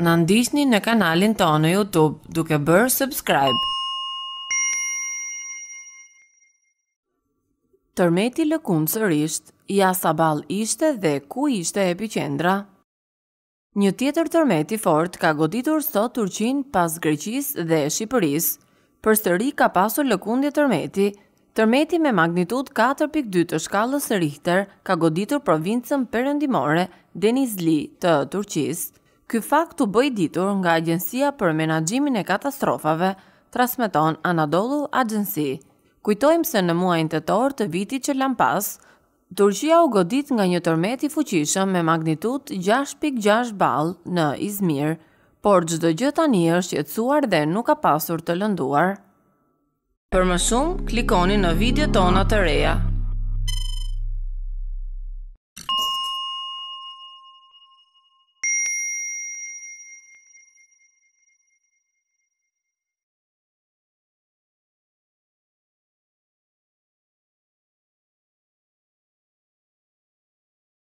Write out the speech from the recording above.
Në ndisni në kanalin të në Youtube duke bërë subscribe. Tërmeti lëkunë sërisht, ja sabal ishte dhe ku ishte epicendra? Një tjetër tërmeti fort ka goditur sot Turqin pas Greqis dhe Shqipëris, për sëri ka pasur lëkundje tërmeti, tërmeti me magnitud 4.2 të shkallës Richter ka goditur provincën përëndimore Denizli të Turqisë, Ky fakt u bëj ditur nga Agjencia për Menaxhimin e Katastrofave, transmeton Anadolu Agency. Kujtojmë se në muajin tetor të vitit që lan pas, Turqia u godit nga një tërmet i fuqishëm me magnitud 6.6 ball në Izmir, por çdo gjë tani është qetësuar dhe nuk ka pasur të lënduar. Për më shumë, klikoni në video tona të reja.